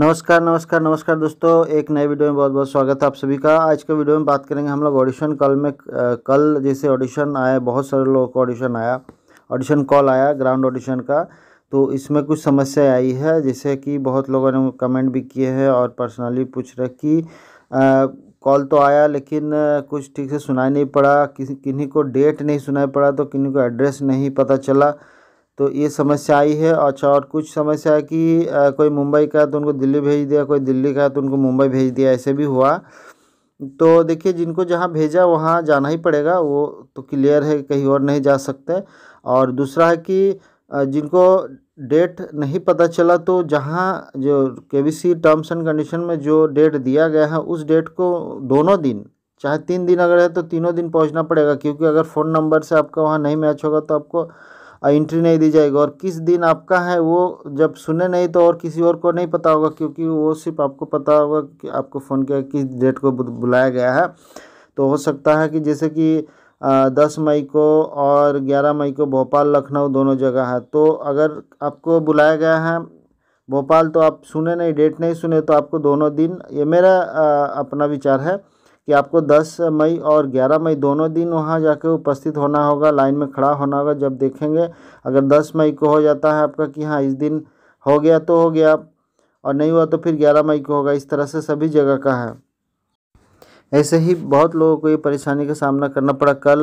नमस्कार नमस्कार नमस्कार दोस्तों एक नए वीडियो में बहुत बहुत स्वागत है आप सभी का आज के वीडियो में बात करेंगे हम लोग ऑडिशन कल में कल जैसे ऑडिशन आए बहुत सारे लोगों को ऑडिशन आया ऑडिशन कॉल आया ग्राउंड ऑडिशन का तो इसमें कुछ समस्या आई है जैसे कि बहुत लोगों ने कमेंट भी किए हैं और पर्सनली पूछ रहे कि कॉल तो आया लेकिन कुछ ठीक से सुनाई नहीं पड़ा किसी किन्हीं को डेट नहीं सुनाई पड़ा तो किन्हीं को एड्रेस नहीं पता चला तो ये समस्या आई है अच्छा और कुछ समस्या है कि कोई मुंबई का तो उनको दिल्ली भेज दिया कोई दिल्ली का तो उनको मुंबई भेज दिया ऐसे भी हुआ तो देखिए जिनको जहाँ भेजा वहाँ जाना ही पड़ेगा वो तो क्लियर है कहीं और नहीं जा सकते और दूसरा है कि जिनको डेट नहीं पता चला तो जहाँ जो के टर्म्स एंड कंडीशन में जो डेट दिया गया है उस डेट को दोनों दिन चाहे तीन दिन अगर है तो तीनों दिन पहुँचना पड़ेगा क्योंकि अगर फ़ोन नंबर से आपका वहाँ नहीं मैच होगा तो आपको एंट्री नहीं दी जाएगी और किस दिन आपका है वो जब सुने नहीं तो और किसी और को नहीं पता होगा क्योंकि वो सिर्फ आपको पता होगा कि आपको फ़ोन किया किस डेट को बुलाया गया है तो हो सकता है कि जैसे कि दस मई को और ग्यारह मई को भोपाल लखनऊ दोनों जगह है तो अगर आपको बुलाया गया है भोपाल तो आप सुने नहीं डेट नहीं सुने तो आपको दोनों दिन ये मेरा अपना विचार है कि आपको 10 मई और 11 मई दोनों दिन वहाँ जाकर उपस्थित होना होगा लाइन में खड़ा होना होगा जब देखेंगे अगर 10 मई को हो जाता है आपका कि हाँ इस दिन हो गया तो हो गया और नहीं हुआ तो फिर 11 मई को होगा इस तरह से सभी जगह का है ऐसे ही बहुत लोगों को ये परेशानी का सामना करना पड़ा कल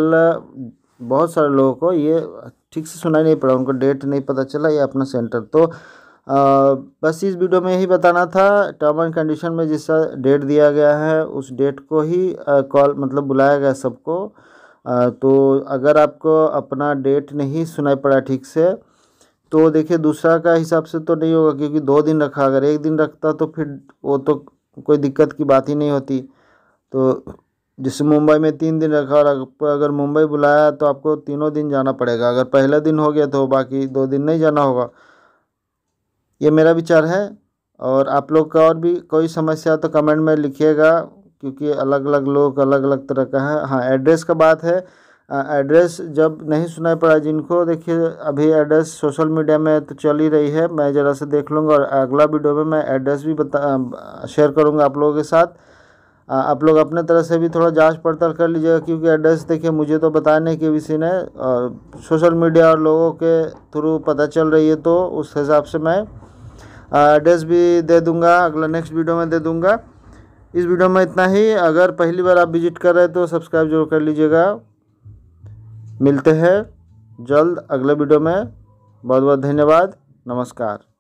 बहुत सारे लोगों को ये ठीक से सुनाई नहीं पड़ा उनको डेट नहीं पता चला या अपना सेंटर तो बस इस वीडियो में यही बताना था टर्म एंड कंडीशन में जिसका डेट दिया गया है उस डेट को ही कॉल मतलब बुलाया गया सबको तो अगर आपको अपना डेट नहीं सुनाई पड़ा ठीक से तो देखिए दूसरा का हिसाब से तो नहीं होगा क्योंकि दो दिन रखा अगर एक दिन रखता तो फिर वो तो कोई दिक्कत की बात ही नहीं होती तो जैसे मुंबई में तीन दिन रखा और अगर मुंबई बुलाया तो आपको तीनों दिन जाना पड़ेगा अगर पहला दिन हो गया तो बाकी दो दिन नहीं जाना होगा ये मेरा विचार है और आप लोग का और भी कोई समस्या तो कमेंट में लिखिएगा क्योंकि अलग अलग लोग अलग अलग तरह का है हाँ एड्रेस का बात है एड्रेस जब नहीं सुनाई पड़ा जिनको देखिए अभी एड्रेस सोशल मीडिया में तो चल ही रही है मैं ज़रा से देख लूँगा और अगला वीडियो में मैं एड्रेस भी बता शेयर करूँगा आप लोगों के साथ आप लोग अपने तरह से भी थोड़ा जांच पड़ताल कर लीजिएगा क्योंकि एड्रेस देखिए मुझे तो बताने के विषय ने सोशल मीडिया और लोगों के थ्रू पता चल रही है तो उस हिसाब से मैं एड्रेस भी दे दूंगा अगला नेक्स्ट वीडियो में दे दूंगा इस वीडियो में इतना ही अगर पहली बार आप विजिट कर रहे हैं तो सब्सक्राइब जरूर कर लीजिएगा मिलते हैं जल्द अगले वीडियो में बहुत बहुत धन्यवाद नमस्कार